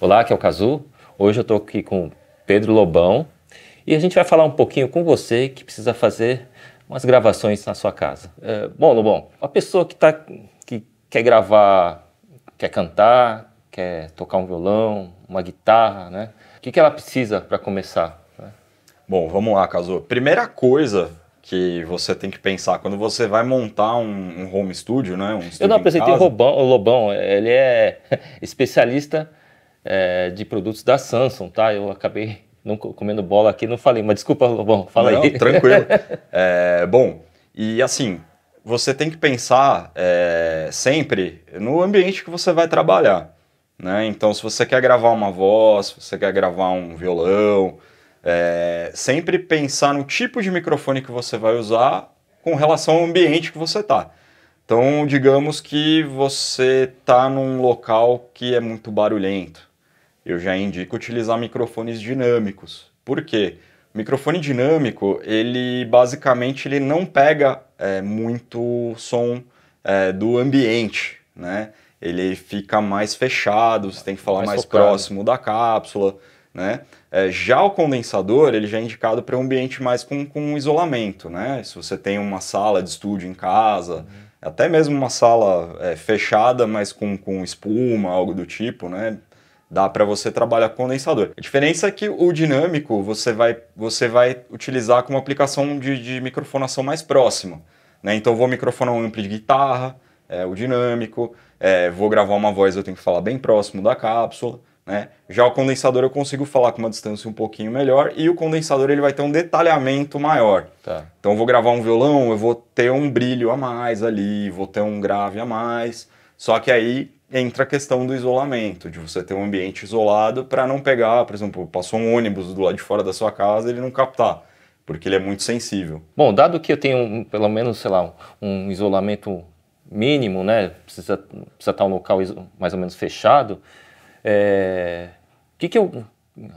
Olá, aqui é o Cazu. Hoje eu estou aqui com Pedro Lobão e a gente vai falar um pouquinho com você que precisa fazer umas gravações na sua casa. É, bom, Lobão, a pessoa que, tá, que quer gravar, quer cantar, quer tocar um violão, uma guitarra, né? O que, que ela precisa para começar? Né? Bom, vamos lá, Cazu. Primeira coisa que você tem que pensar quando você vai montar um, um home studio, né? Um studio eu não apresentei Lobão, o Lobão, ele é especialista é, de produtos da Samsung, tá? Eu acabei não comendo bola aqui, não falei, mas desculpa, bom, fala não, aí. Tranquilo. é, bom, e assim, você tem que pensar é, sempre no ambiente que você vai trabalhar. Né? Então, se você quer gravar uma voz, se você quer gravar um violão, é, sempre pensar no tipo de microfone que você vai usar com relação ao ambiente que você está. Então, digamos que você está num local que é muito barulhento eu já indico utilizar microfones dinâmicos. Por quê? microfone dinâmico, ele basicamente ele não pega é, muito som é, do ambiente, né? Ele fica mais fechado, você tem que falar mais, mais próximo da cápsula, né? É, já o condensador, ele já é indicado para um ambiente mais com, com isolamento, né? Se você tem uma sala de estúdio em casa, uhum. até mesmo uma sala é, fechada, mas com, com espuma, algo do tipo, né? dá para você trabalhar com condensador. A diferença é que o dinâmico você vai, você vai utilizar com uma aplicação de, de microfonação mais próxima. Né? Então vou microfonar um ampli de guitarra, é, o dinâmico, é, vou gravar uma voz, eu tenho que falar bem próximo da cápsula. Né? Já o condensador eu consigo falar com uma distância um pouquinho melhor e o condensador ele vai ter um detalhamento maior. Tá. Então eu vou gravar um violão, eu vou ter um brilho a mais ali, vou ter um grave a mais. Só que aí entra a questão do isolamento, de você ter um ambiente isolado para não pegar, por exemplo, passou um ônibus do lado de fora da sua casa, ele não captar, porque ele é muito sensível. Bom, dado que eu tenho um, pelo menos, sei lá, um, um isolamento mínimo, né, precisa, precisa estar um local mais ou menos fechado, é... que que eu...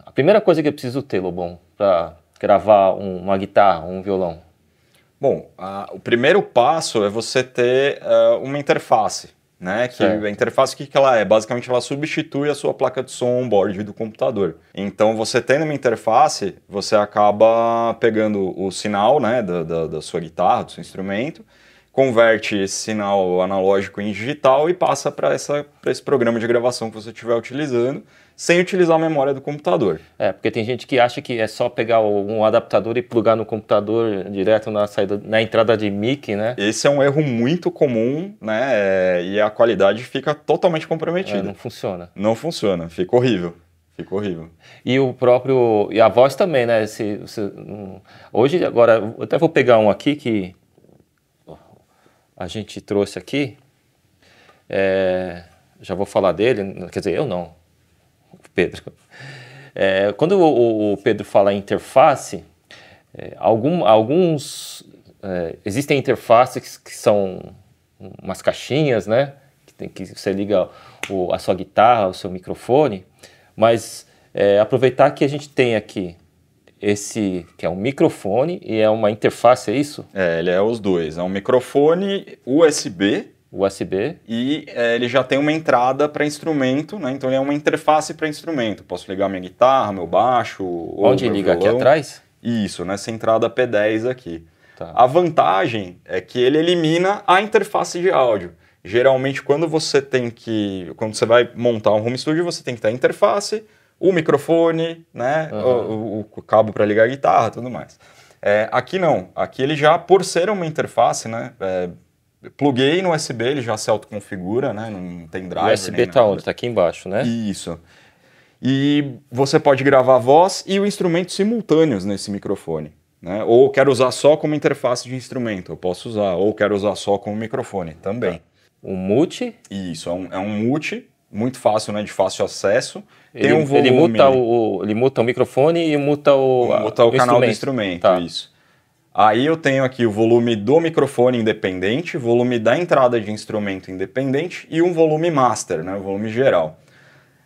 a primeira coisa que eu preciso ter, Lobão, para gravar um, uma guitarra, um violão? Bom, a, o primeiro passo é você ter uh, uma interface né? Que certo. a interface, o que, que ela é? Basicamente, ela substitui a sua placa de som onboard do computador. Então, você tendo uma interface, você acaba pegando o sinal, né, da, da, da sua guitarra, do seu instrumento, converte esse sinal analógico em digital e passa para esse programa de gravação que você estiver utilizando, sem utilizar a memória do computador. É, porque tem gente que acha que é só pegar um adaptador e plugar no computador direto na, saída, na entrada de mic, né? Esse é um erro muito comum, né? É, e a qualidade fica totalmente comprometida. É, não funciona. Não funciona, fica horrível. Ficou horrível. E o próprio. E a voz também, né? Se, se, hum, hoje, agora, eu até vou pegar um aqui que a gente trouxe aqui, é, já vou falar dele, quer dizer, eu não, o Pedro. É, quando o, o, Pedro fala interface, é, algum, alguns. É, existem interfaces que são umas caixinhas, né? Que, tem, que você liga o, a sua guitarra, o seu microfone, mas é, aproveitar que a gente tem aqui esse que é um microfone e é uma interface, é isso? É, ele é os dois. É um microfone USB. USB. E é, ele já tem uma entrada para instrumento, né? Então ele é uma interface para instrumento. Posso ligar minha guitarra, meu baixo. Onde meu liga violão. aqui atrás? Isso, nessa entrada P10 aqui. Tá. A vantagem é que ele elimina a interface de áudio. Geralmente, quando você tem que. Quando você vai montar um home studio, você tem que ter a interface, o microfone, né? Uhum. O, o, cabo para ligar a guitarra, tudo mais. É, aqui não. Aqui ele já, por ser uma interface, né? É, pluguei no USB, ele já se autoconfigura, né? Não tem drive. O USB tá onde? Está aqui embaixo, né? Isso. E você pode gravar a voz e o instrumento simultâneos nesse microfone. Né? Ou quero usar só como interface de instrumento, eu posso usar. Ou quero usar só como microfone também. O tá. Um Isso, é um, é um muito fácil, né, de fácil acesso. Ele, tem um volume. Ele muta o, ele muta o microfone e muta o, muta o, o canal instrumento. do instrumento, tá. isso. Aí eu tenho aqui o volume do microfone independente, volume da entrada de instrumento independente e um volume master, né, o volume geral.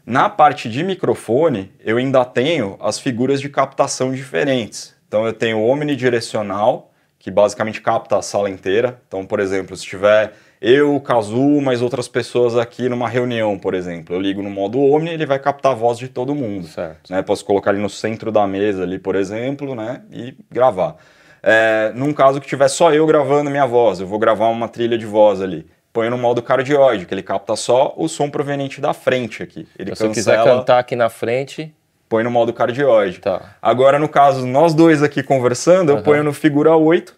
Na parte de microfone, eu ainda tenho as figuras de captação diferentes. Então eu tenho o omnidirecional, que basicamente capta a sala inteira. Então, por exemplo, se tiver eu, o Kazu, mais outras pessoas aqui numa reunião, por exemplo. Eu ligo no modo Omni, ele vai captar a voz de todo mundo. Certo. Né? Posso colocar ele no centro da mesa ali, por exemplo, né? E gravar. É, num caso que tiver só eu gravando minha voz, eu vou gravar uma trilha de voz ali. Põe no modo cardioide, que ele capta só o som proveniente da frente aqui. Ele então, cancela... quiser cantar aqui na frente, põe no modo cardioide. Tá. Agora, no caso, nós dois aqui conversando, uhum. eu ponho no figura 8,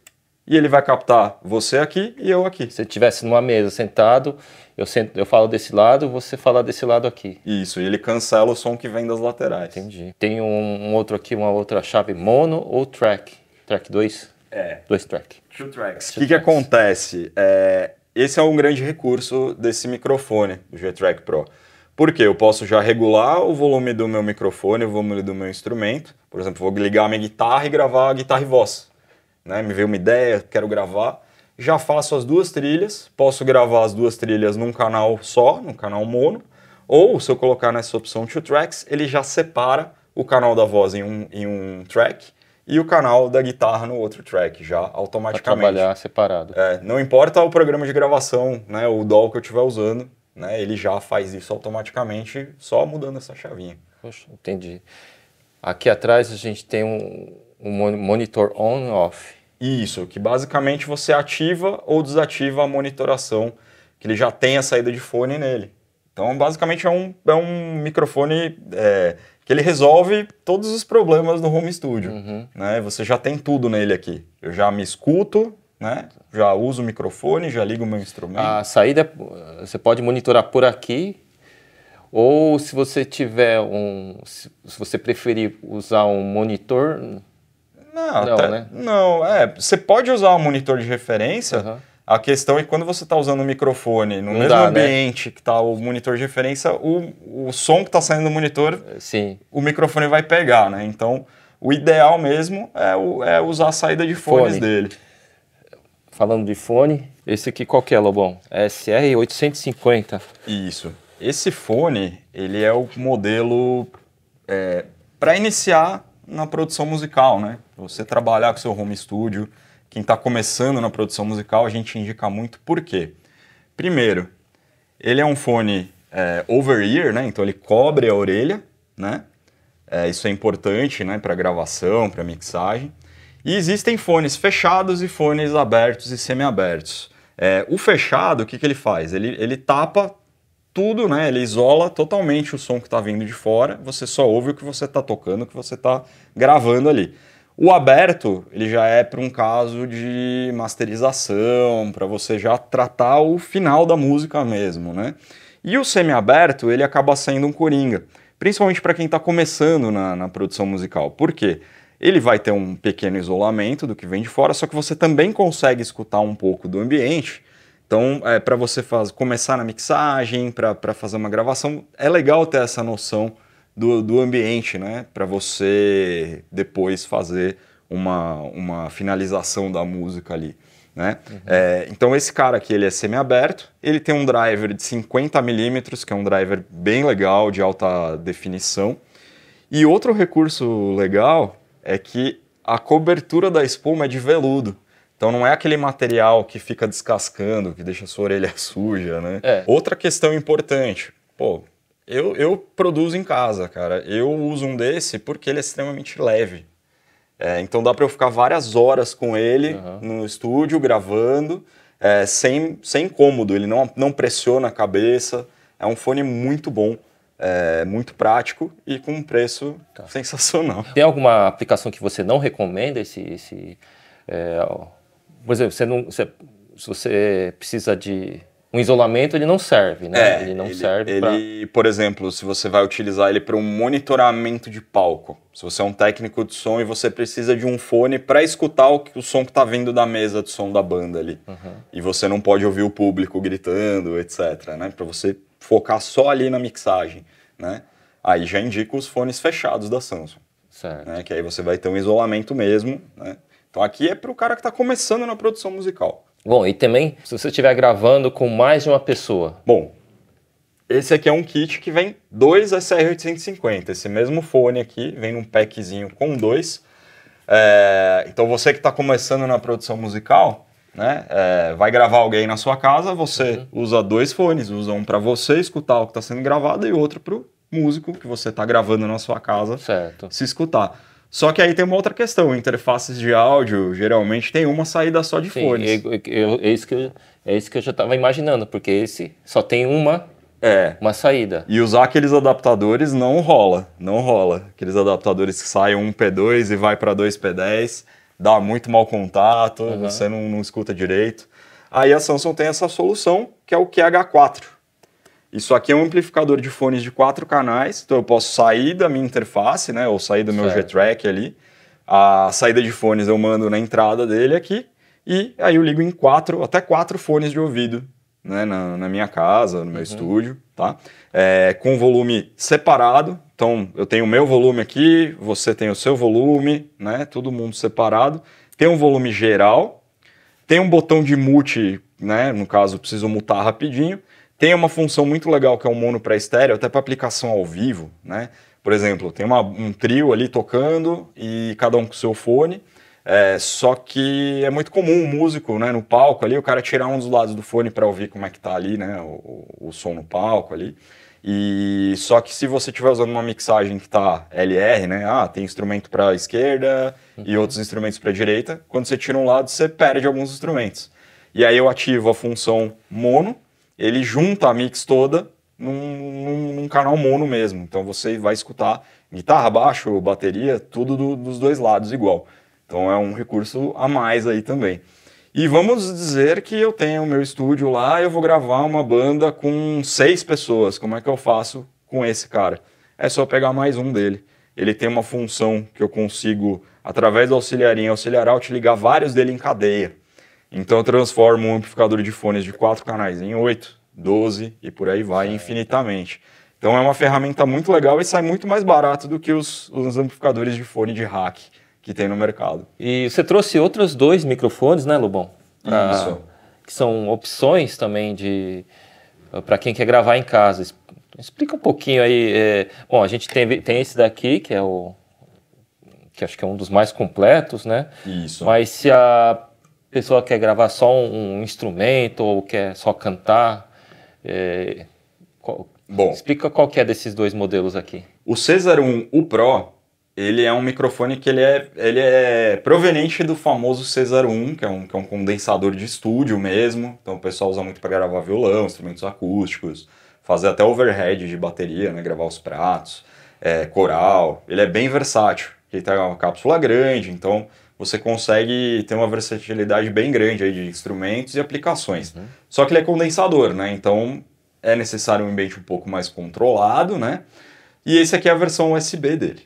e ele vai captar você aqui e eu aqui. Se estivesse numa mesa sentado, eu, sento, eu falo desse lado, você fala desse lado aqui. Isso, e ele cancela o som que vem das laterais. Entendi. Tem um, um outro aqui, uma outra chave mono ou track? Track 2? É. Dois track. Two tracks. O que, que, acontece? É, esse é um grande recurso desse microfone, do G-Track Pro. Porque eu posso já regular o volume do meu microfone, o volume do meu instrumento. Por exemplo, vou ligar a minha guitarra e gravar a guitarra e voz né? Me veio uma ideia, quero gravar, já faço as duas trilhas, posso gravar as duas trilhas num canal só, num canal mono, ou se eu colocar nessa opção Two Tracks, ele já separa o canal da voz em um, em um track e o canal da guitarra no outro track já automaticamente. Pra trabalhar separado. É, não importa o programa de gravação, né, o DAW que eu estiver usando, né, ele já faz isso automaticamente só mudando essa chavinha. Poxa, entendi. Aqui atrás a gente tem um, o monitor on-off. Isso, que basicamente você ativa ou desativa a monitoração, que ele já tem a saída de fone nele. Então, basicamente, é um, é um microfone é, que ele resolve todos os problemas do home studio. Uhum. Né? Você já tem tudo nele aqui. Eu já me escuto, né? já uso o microfone, já ligo o meu instrumento. A saída, você pode monitorar por aqui, ou se você tiver um... Se você preferir usar um monitor não, não, até, né? não é. Você pode usar um monitor de referência. Uhum. A questão é que quando você está usando o microfone no não mesmo dá, né? ambiente né? que está o monitor de referência, o, o som que está saindo do monitor, Sim. o microfone vai pegar, né? Então, o ideal mesmo é, o, é usar a saída de fones fone. dele. Falando de fone, esse aqui qual que é, Lobão? É SR850. Isso. Esse fone, ele é o modelo... É, para iniciar, na produção musical, né? Você trabalhar com seu home studio, quem está começando na produção musical, a gente indica muito por quê. Primeiro, ele é um fone é, over-ear, né? Então ele cobre a orelha, né? É, isso é importante, né? Para gravação, para mixagem. E existem fones fechados e fones abertos e semiabertos. É, o fechado, o que, que ele faz? Ele, ele tapa tudo, né? Ele isola totalmente o som que está vindo de fora, você só ouve o que você está tocando, o que você está gravando ali. O aberto, ele já é para um caso de masterização, para você já tratar o final da música mesmo, né? E o semi-aberto, ele acaba sendo um coringa, principalmente para quem está começando na, na produção musical. Por quê? Ele vai ter um pequeno isolamento do que vem de fora, só que você também consegue escutar um pouco do ambiente, então, é, para você faz, começar na mixagem, para fazer uma gravação, é legal ter essa noção do, do ambiente, né? Para você depois fazer uma, uma finalização da música ali. Né? Uhum. É, então esse cara aqui ele é semi-aberto, ele tem um driver de 50 mm que é um driver bem legal de alta definição. E outro recurso legal é que a cobertura da espuma é de veludo. Então não é aquele material que fica descascando, que deixa a sua orelha suja, né? É. Outra questão importante, pô, eu, eu produzo em casa, cara. Eu uso um desse porque ele é extremamente leve. É, então dá para eu ficar várias horas com ele uhum. no estúdio, gravando, é, sem, sem incômodo, ele não, não pressiona a cabeça. É um fone muito bom. É, muito prático e com um preço tá. sensacional. Tem alguma aplicação que você não recomenda esse, esse é, por exemplo, você não, você, se você precisa de um isolamento, ele não serve, né? É, ele não ele, serve ele, pra... por exemplo, se você vai utilizar ele para um monitoramento de palco. Se você é um técnico de som e você precisa de um fone para escutar o, o, som que está vindo da mesa de som da banda ali. Uhum. E você não pode ouvir o público gritando, etc, né? Para você focar só ali na mixagem, né? Aí já indica os fones fechados da Samsung. Certo. Né? Que aí você vai ter um isolamento mesmo, né? Então aqui é para o cara que está começando na produção musical. Bom, e também se você estiver gravando com mais de uma pessoa. Bom, esse aqui é um kit que vem dois SR850. Esse mesmo fone aqui vem num packzinho com dois. É, então você que está começando na produção musical, né, é, vai gravar alguém na sua casa, você uhum. usa dois fones, usa um para você escutar o que está sendo gravado e outro para o músico que você está gravando na sua casa certo. se escutar. Só que aí tem uma outra questão, interfaces de áudio, geralmente tem uma saída só de Sim, fones. Eu, eu, é, isso que eu, é isso que eu já estava imaginando, porque esse só tem uma é. Uma saída. E usar aqueles adaptadores não rola, não rola. Aqueles adaptadores que saem um P2 e vai para 2 P10, dá muito mau contato, uhum. você não, não escuta direito. Aí a Samsung tem essa solução, que é o QH4. Isso aqui é um amplificador de fones de quatro canais, então eu posso sair da minha interface, né, ou sair do meu G-Track ali. A saída de fones eu mando na entrada dele aqui, e aí eu ligo em quatro, até quatro fones de ouvido, né, na, na minha casa, no meu uhum. estúdio, tá? É, com volume separado, então eu tenho o meu volume aqui, você tem o seu volume, né, todo mundo separado. Tem um volume geral, tem um botão de mute, né, no caso eu preciso mutar rapidinho, tem uma função muito legal que é o mono para estéreo, até para aplicação ao vivo, né? Por exemplo, tem uma, um trio ali tocando e cada um com seu fone. É, só que é muito comum o um músico, né, no palco ali, o cara tirar um dos lados do fone para ouvir como é que tá ali, né, o, o, som no palco ali. E só que se você estiver usando uma mixagem que tá LR, né, ah, tem instrumento para esquerda uhum. e outros instrumentos para direita, quando você tira um lado, você perde alguns instrumentos. E aí eu ativo a função mono, ele junta a mix toda num, num, canal mono mesmo. Então você vai escutar guitarra, baixo, bateria, tudo do, dos dois lados igual. Então é um recurso a mais aí também. E vamos dizer que eu tenho o meu estúdio lá, eu vou gravar uma banda com seis pessoas. Como é que eu faço com esse cara? É só pegar mais um dele. Ele tem uma função que eu consigo, através do auxiliarinho, auxiliar out, ligar vários dele em cadeia. Então eu transformo um amplificador de fones de quatro canais em oito, doze e por aí vai infinitamente. Então é uma ferramenta muito legal e sai muito mais barato do que os, os amplificadores de fone de rack que tem no mercado. E você trouxe outros dois microfones, né, Lubão? Pra, Isso. Que são opções também de ah, para quem quer gravar em casa. Explica um pouquinho aí. É, bom, a gente tem, tem esse daqui que é o que acho que é um dos mais completos, né? Isso. Mas se a pessoa quer gravar só um, um instrumento ou quer só cantar? É, qual, Bom, explica qual que é desses dois modelos aqui. O César 1, o Pro, ele é um microfone que ele é, ele é proveniente do famoso César 1, que é, um, que é um condensador de estúdio mesmo. Então o pessoal usa muito para gravar violão, instrumentos acústicos, fazer até overhead de bateria, né, gravar os pratos, é, coral. Ele é bem versátil. Ele tem tá uma cápsula grande, então você consegue ter uma versatilidade bem grande aí de instrumentos e aplicações. Uhum. Só que ele é condensador, né? Então é necessário um ambiente um pouco mais controlado, né? E esse aqui é a versão USB dele.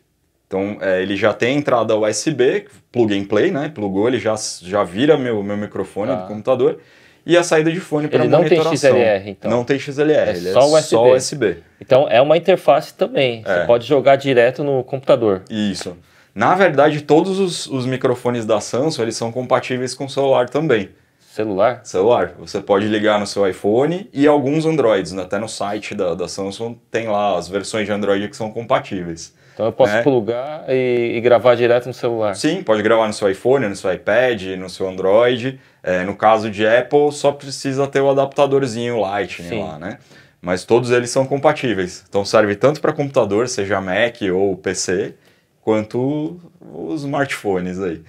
Então é, ele já tem entrada USB, plug and play, né? Plugou, ele já, já vira meu, meu microfone ah. do tá. computador. E a saída de fone para monitoração. Não tem XLR, então. Não tem XLR, é, é só, é USB. só USB. Então é uma interface também. É. Você pode jogar direto no computador. Isso. Na verdade, todos os, os microfones da Samsung eles são compatíveis com o celular também. Celular? Celular. Você pode ligar no seu iPhone e alguns Androids, né? até no site da, da Samsung tem lá as versões de Android que são compatíveis. Então eu posso né? plugar e, e, gravar direto no celular? Sim, pode gravar no seu iPhone, no seu iPad, no seu Android. É, no caso de Apple, só precisa ter o adaptadorzinho Lightning Sim. lá, né? Mas todos eles são compatíveis. Então serve tanto para computador, seja Mac ou PC, quanto os smartphones aí.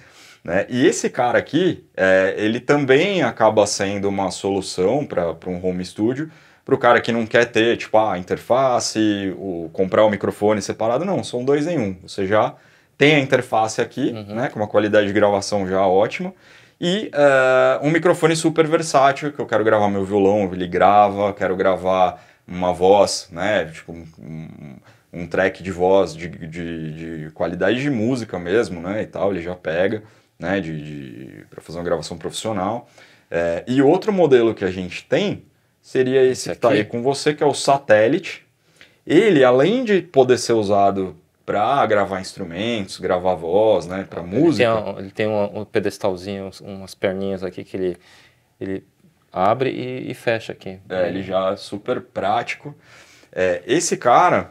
Né? E esse cara aqui, é, ele também acaba sendo uma solução para um home studio, para o cara que não quer ter, tipo, a interface, o, comprar o microfone separado, não, são dois em um. Você já tem a interface aqui, uhum. né, com uma qualidade de gravação já ótima, e eh, um microfone super versátil, que eu quero gravar meu violão, ele grava, quero gravar uma voz, né, tipo, um, um track de voz de, de, de, qualidade de música mesmo, né, e tal, ele já pega, né, de, de para fazer uma gravação profissional. É, e outro modelo que a gente tem seria esse, esse que tá aí com você, que é o satélite. Ele, além de poder ser usado para gravar instrumentos, gravar voz, né, para música. Tem um, ele tem um, um, pedestalzinho, umas perninhas aqui que ele, ele abre e, e fecha aqui. É, ele já é super prático. É, esse cara,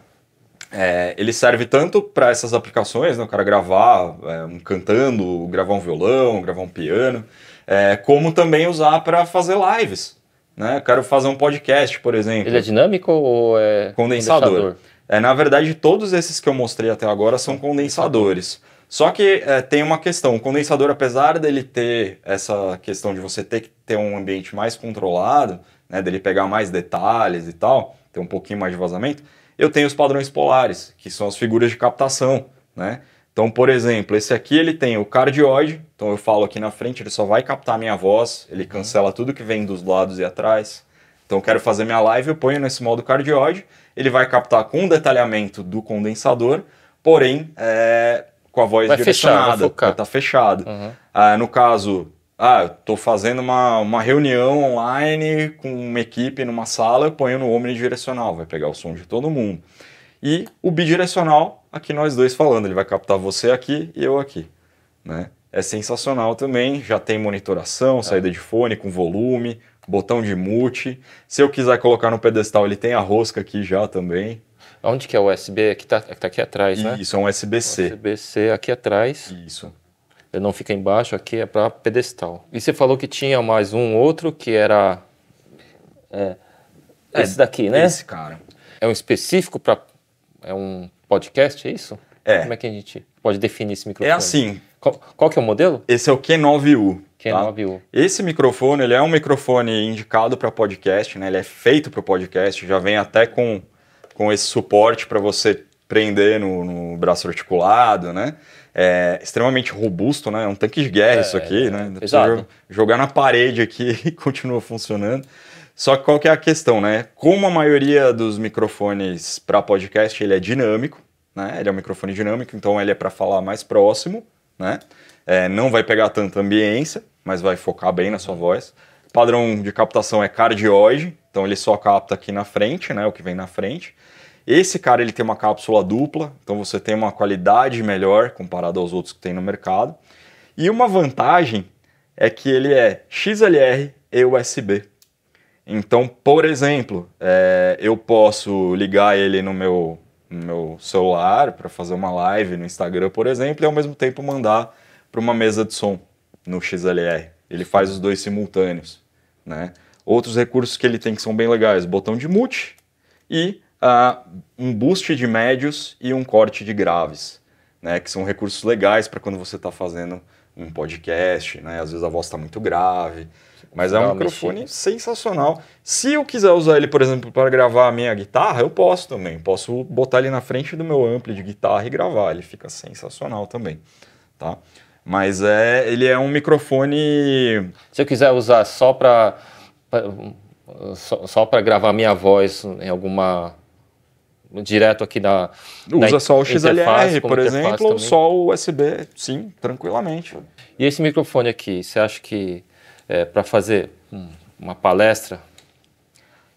é, ele serve tanto para essas aplicações, né, o cara gravar é, um cantando, gravar um violão, gravar um piano, é, como também usar para fazer lives. Né? Eu quero fazer um podcast, por exemplo. Ele é dinâmico ou é condensador? condensador? É, na verdade, todos esses que eu mostrei até agora são condensadores. Só que é, tem uma questão: o condensador, apesar dele ter essa questão de você ter que ter um ambiente mais controlado, né, dele pegar mais detalhes e tal, ter um pouquinho mais de vazamento eu tenho os padrões polares, que são as figuras de captação, né? Então, por exemplo, esse aqui ele tem o cardioide, então eu falo aqui na frente, ele só vai captar minha voz, ele uhum. cancela tudo que vem dos lados e atrás. Então, eu quero fazer minha live, eu ponho nesse modo cardioide, ele vai captar com o detalhamento do condensador, porém é, com a voz vai direcionada, fechar, vai, vai tá fechado. Uhum. Ah, no caso ah, estou fazendo uma, uma reunião online com uma equipe numa sala, eu ponho no omnidirecional, vai pegar o som de todo mundo. E o bidirecional, aqui nós dois falando, ele vai captar você aqui e eu aqui. Né? É sensacional também, já tem monitoração, é. saída de fone com volume, botão de mute. Se eu quiser colocar no pedestal, ele tem a rosca aqui já também. Onde que é o USB? Aqui é tá, é está aqui atrás, né? Isso, é um USB-C. USB-C aqui atrás. Isso não fica embaixo, aqui é para pedestal. E você falou que tinha mais um outro que era. É, é esse daqui, né? Esse cara. É um específico para. É um podcast, é isso? É. Como é que a gente pode definir esse microfone? É assim. Qual, qual que é o modelo? Esse é o Q9U. Q9U. Tá? Esse microfone, ele é um microfone indicado para podcast, né? Ele é feito para o podcast, já vem até com, com esse suporte para você prender no, no braço articulado, né? é, extremamente robusto, né? É um tanque de guerra é, isso aqui, é, né? Exato. Jogar na parede aqui e continua funcionando. Só que qual que é a questão, né? Como a maioria dos microfones para podcast ele é dinâmico, né? Ele é um microfone dinâmico, então ele é para falar mais próximo, né? É, não vai pegar tanta ambiência, mas vai focar bem na sua voz. O padrão de captação é cardioide, então ele só capta aqui na frente, né? O que vem na frente. Esse cara ele tem uma cápsula dupla, então você tem uma qualidade melhor comparado aos outros que tem no mercado. E uma vantagem é que ele é XLR e USB. Então, por exemplo, é, eu posso ligar ele no meu, no meu celular para fazer uma live no Instagram, por exemplo, e ao mesmo tempo mandar para uma mesa de som no XLR. Ele faz os dois simultâneos. Né? Outros recursos que ele tem que são bem legais: botão de mute e uh, um boost de médios e um corte de graves, né? Que são recursos legais para quando você está fazendo um podcast, né? Às vezes a voz está muito grave, mas é um Não, microfone sensacional. Se eu quiser usar ele, por exemplo, para gravar a minha guitarra, eu posso também. Posso botar ele na frente do meu ampli de guitarra e gravar. Ele fica sensacional também, tá? Mas é, ele é um microfone. Se eu quiser usar só para só, só para gravar minha voz em alguma direto aqui na. Usa na só o XLR, por exemplo, ou só o USB, sim, tranquilamente. E esse microfone aqui, você acha que é, para fazer uma palestra?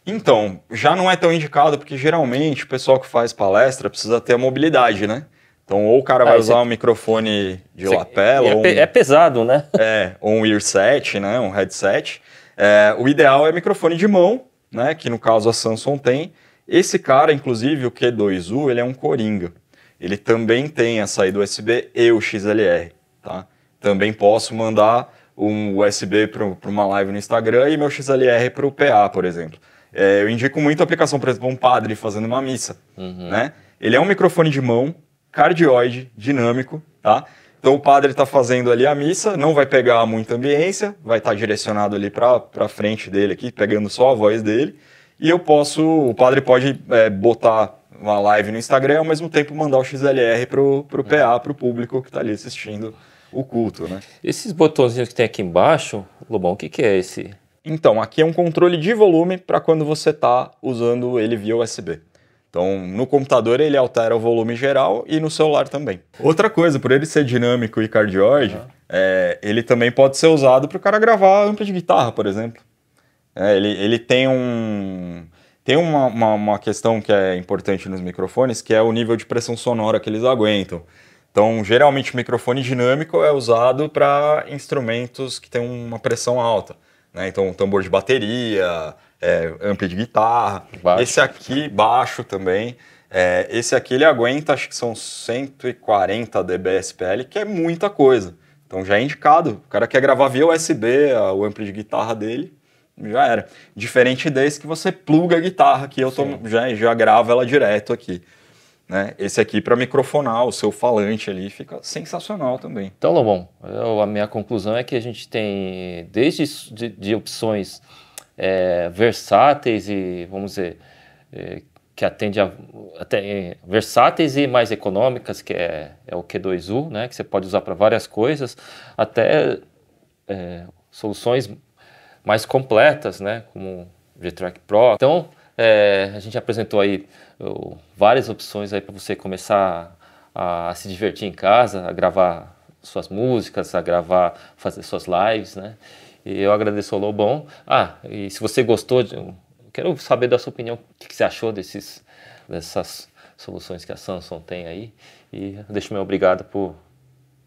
Então, já não é tão indicado, porque geralmente o pessoal que faz palestra precisa ter a mobilidade, né? Então, ou o cara ah, vai ah, usar um microfone de você... lapela. É, ou um... é pesado, né? É, ou um earset, né? Um headset. É, o ideal é microfone de mão, né? Que no caso a Samsung tem. Esse cara, inclusive, o Q2U, ele é um coringa. Ele também tem a saída USB e o XLR, tá? Também posso mandar um USB para uma live no Instagram e meu XLR para o PA, por exemplo. É, eu indico muito a aplicação, por exemplo, um padre fazendo uma missa, uhum. né? Ele é um microfone de mão, cardioide, dinâmico, tá? Então o padre está fazendo ali a missa, não vai pegar muita ambiência, vai estar tá direcionado ali para frente dele aqui, pegando só a voz dele. E eu posso, o padre pode é, botar uma live no Instagram e ao mesmo tempo mandar o XLR pro, pro é. PA, pro público que está ali assistindo o culto, né? Esses botõezinhos que tem aqui embaixo, Lobão, o que, que é esse? Então, aqui é um controle de volume para quando você está usando ele via USB. Então, no computador ele altera o volume geral e no celular também. Outra coisa, por ele ser dinâmico e cardioide, uhum. é, ele também pode ser usado para o cara gravar amplo de guitarra, por exemplo. É, ele, ele tem um. Tem uma, uma, uma, questão que é importante nos microfones, que é o nível de pressão sonora que eles aguentam. Então, geralmente, o microfone dinâmico é usado para instrumentos que têm uma pressão alta. Né? Então, tambor de bateria, é, de guitarra. Baixo. Esse aqui, baixo também. É, esse aqui ele aguenta, acho que são 140 dBSPL, que é muita coisa. Então já é indicado. O cara quer gravar via USB o ampli de guitarra dele, já era. Diferente desse que você pluga a guitarra, que eu tô, já, né, já gravo ela direto aqui. Né? Esse aqui para microfonar o seu falante ali fica sensacional também. Então, Lobão, eu, a minha conclusão é que a gente tem desde de, de opções é, versáteis e, vamos dizer, é, que atende a, até, é, versáteis e mais econômicas, que é, é o Q2U, né, que você pode usar para várias coisas, até é, soluções mais completas, né, como o G-Track Pro. Então, é, a gente apresentou aí várias opções aí para você começar a, a, se divertir em casa, a gravar suas músicas, a gravar, fazer suas lives, né? E eu agradeço ao Lobão. Ah, e se você gostou, de, quero saber da sua opinião, o que, que você achou desses, dessas soluções que a Samsung tem aí. E deixo meu obrigado por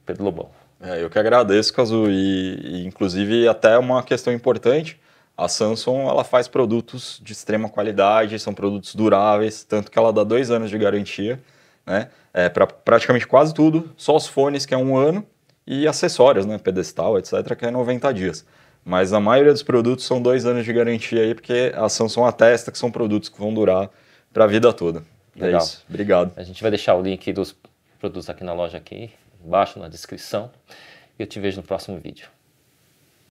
Pedro Lobão. É, eu que agradeço, Cazu, e, e, inclusive até uma questão importante, a Samsung ela faz produtos de extrema qualidade, são produtos duráveis, tanto que ela dá dois anos de garantia, né? É, para praticamente quase tudo, só os fones que é um ano e acessórios, né? Pedestal, etc, que é 90 dias. Mas a maioria dos produtos são dois anos de garantia aí, porque a Samsung atesta que são produtos que vão durar para a vida toda. É Legal. É isso. Obrigado. A gente vai deixar o link dos produtos aqui na loja aqui embaixo na descrição. E eu te vejo no próximo vídeo.